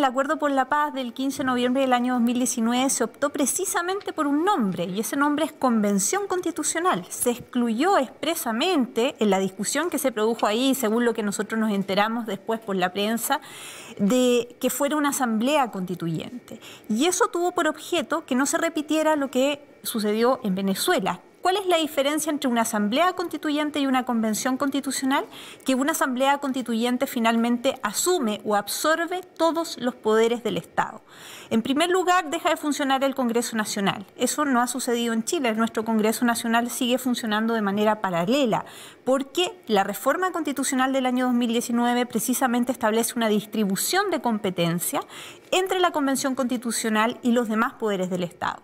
el Acuerdo por la Paz del 15 de noviembre del año 2019 se optó precisamente por un nombre y ese nombre es Convención Constitucional. Se excluyó expresamente en la discusión que se produjo ahí, según lo que nosotros nos enteramos después por la prensa, de que fuera una asamblea constituyente. Y eso tuvo por objeto que no se repitiera lo que sucedió en Venezuela, ¿Cuál es la diferencia entre una asamblea constituyente y una convención constitucional? Que una asamblea constituyente finalmente asume o absorbe todos los poderes del Estado. En primer lugar, deja de funcionar el Congreso Nacional. Eso no ha sucedido en Chile. Nuestro Congreso Nacional sigue funcionando de manera paralela, porque la reforma constitucional del año 2019 precisamente establece una distribución de competencia entre la Convención Constitucional y los demás poderes del Estado.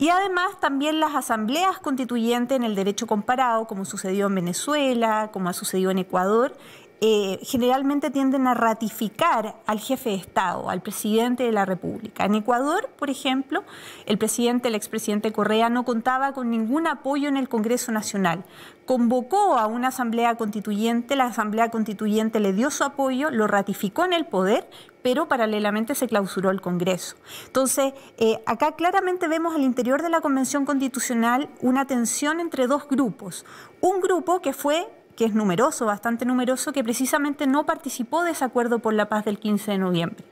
Y además también las asambleas constituyentes en el derecho comparado, como sucedió en Venezuela, como ha sucedido en Ecuador, eh, generalmente tienden a ratificar al jefe de Estado, al presidente de la República. En Ecuador, por ejemplo, el presidente, el expresidente Correa, no contaba con ningún apoyo en el Congreso Nacional. Convocó a una asamblea constituyente, la asamblea constituyente le dio su apoyo, lo ratificó en el poder, pero paralelamente se clausuró el Congreso. Entonces, eh, acá claramente vemos al interior de la Convención Constitucional una tensión entre dos grupos. Un grupo que fue que es numeroso, bastante numeroso, que precisamente no participó de ese acuerdo por la paz del 15 de noviembre.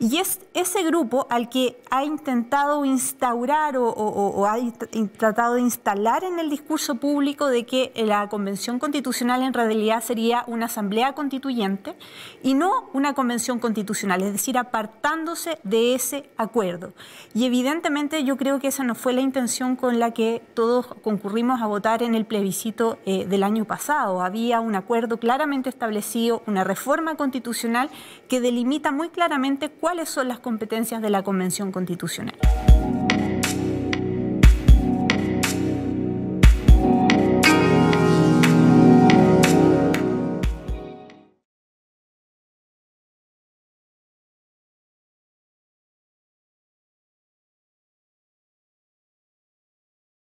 Y es ese grupo al que ha intentado instaurar o, ha tratado de instalar en el discurso público de que la Convención Constitucional en realidad sería una asamblea constituyente y no una convención constitucional, es decir, apartándose de ese acuerdo. Y evidentemente yo creo que esa no fue la intención con la que todos concurrimos a votar en el plebiscito eh, del año pasado había un acuerdo claramente establecido, una reforma constitucional que delimita muy claramente cuáles son las competencias de la Convención Constitucional.